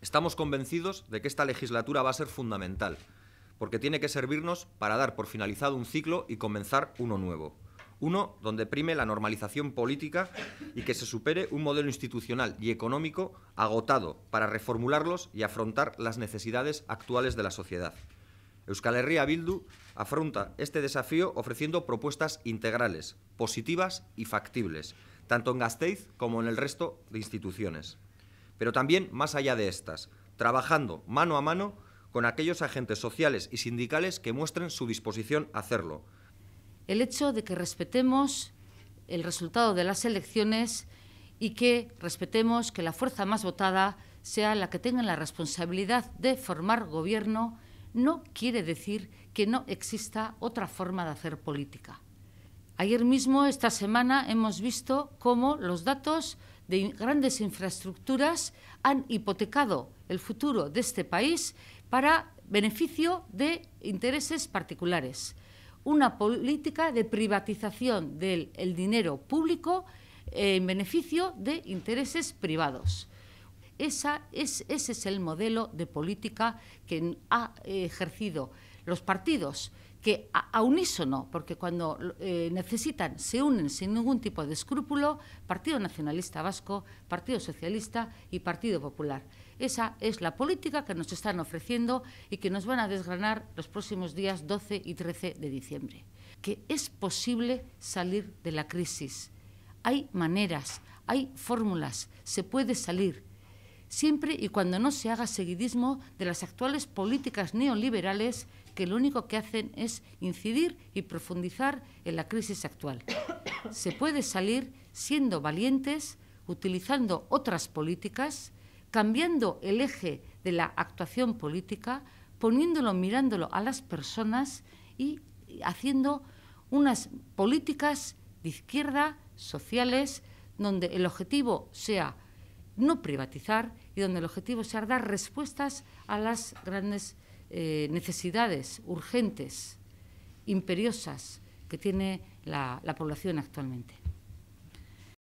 Estamos convencidos de que esta legislatura va a ser fundamental, porque tiene que servirnos para dar por finalizado un ciclo y comenzar uno nuevo. Uno donde prime la normalización política y que se supere un modelo institucional y económico agotado para reformularlos y afrontar las necesidades actuales de la sociedad. Euskal Herria Bildu afronta este desafío ofreciendo propuestas integrales, positivas y factibles, tanto en Gasteiz como en el resto de instituciones. Pero también más allá de estas, trabajando mano a mano con aquellos agentes sociales y sindicales que muestren su disposición a hacerlo. El hecho de que respetemos el resultado de las elecciones y que respetemos que la fuerza más votada sea la que tenga la responsabilidad de formar gobierno no quiere decir que no exista otra forma de hacer política. Ayer mismo, esta semana, hemos visto cómo los datos de grandes infraestructuras han hipotecado el futuro de este país para beneficio de intereses particulares. Una política de privatización del dinero público en beneficio de intereses privados. Esa es, ese es el modelo de política que han ejercido los partidos que a, unísono, porque cuando eh, necesitan se unen sin ningún tipo de escrúpulo, Partido Nacionalista Vasco, Partido Socialista y Partido Popular. Esa es la política que nos están ofreciendo y que nos van a desgranar los próximos días 12 y 13 de diciembre. Que es posible salir de la crisis. Hay maneras, hay fórmulas, se puede salir siempre y cuando no se haga seguidismo de las actuales políticas neoliberales que lo único que hacen es incidir y profundizar en la crisis actual. Se puede salir siendo valientes, utilizando otras políticas, cambiando el eje de la actuación política, poniéndolo, mirándolo a las personas y haciendo unas políticas de izquierda, sociales, donde el objetivo sea no privatizar y donde el objetivo sea dar respuestas a las grandes eh, necesidades urgentes, imperiosas que tiene la población actualmente.